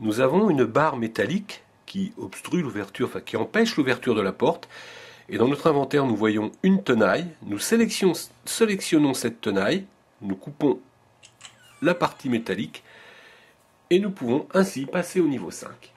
Nous avons une barre métallique qui obstrue l'ouverture, enfin qui empêche l'ouverture de la porte. Et dans notre inventaire, nous voyons une tenaille. Nous sélectionnons, sélectionnons cette tenaille. Nous coupons la partie métallique. Et nous pouvons ainsi passer au niveau 5.